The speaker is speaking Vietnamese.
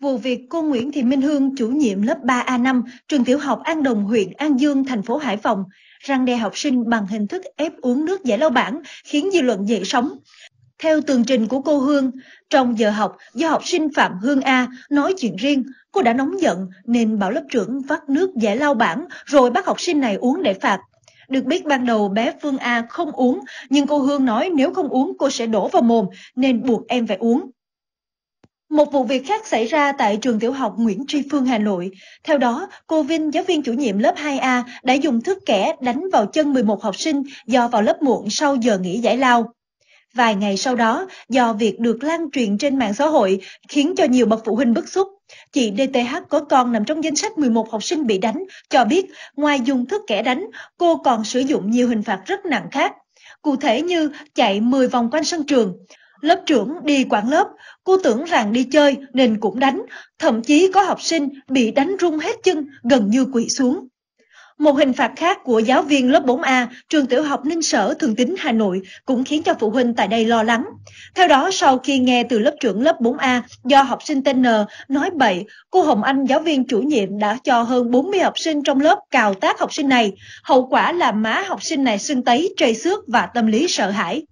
Vụ việc cô Nguyễn Thị Minh Hương, chủ nhiệm lớp 3A5, trường tiểu học An Đồng, huyện An Dương, thành phố Hải Phòng, răng đe học sinh bằng hình thức ép uống nước giải lao bản khiến dư luận dậy sóng. Theo tường trình của cô Hương, trong giờ học do học sinh Phạm Hương A nói chuyện riêng, cô đã nóng giận nên bảo lớp trưởng vắt nước giải lao bản rồi bắt học sinh này uống để phạt. Được biết ban đầu bé Phương A không uống, nhưng cô Hương nói nếu không uống cô sẽ đổ vào mồm nên buộc em phải uống. Một vụ việc khác xảy ra tại trường tiểu học Nguyễn Tri Phương, Hà Nội. Theo đó, cô Vinh, giáo viên chủ nhiệm lớp 2A, đã dùng thước kẻ đánh vào chân 11 học sinh do vào lớp muộn sau giờ nghỉ giải lao. Vài ngày sau đó, do việc được lan truyền trên mạng xã hội khiến cho nhiều bậc phụ huynh bức xúc, chị DTH có con nằm trong danh sách 11 học sinh bị đánh, cho biết ngoài dùng thước kẻ đánh, cô còn sử dụng nhiều hình phạt rất nặng khác. Cụ thể như chạy 10 vòng quanh sân trường, Lớp trưởng đi quản lớp, cô tưởng rằng đi chơi nên cũng đánh, thậm chí có học sinh bị đánh rung hết chân, gần như quỵ xuống. Một hình phạt khác của giáo viên lớp 4A trường tiểu học Ninh Sở Thường Tín Hà Nội cũng khiến cho phụ huynh tại đây lo lắng. Theo đó, sau khi nghe từ lớp trưởng lớp 4A do học sinh tên N nói bậy, cô Hồng Anh giáo viên chủ nhiệm đã cho hơn 40 học sinh trong lớp cào tác học sinh này. Hậu quả là má học sinh này sưng tấy, trầy xước và tâm lý sợ hãi.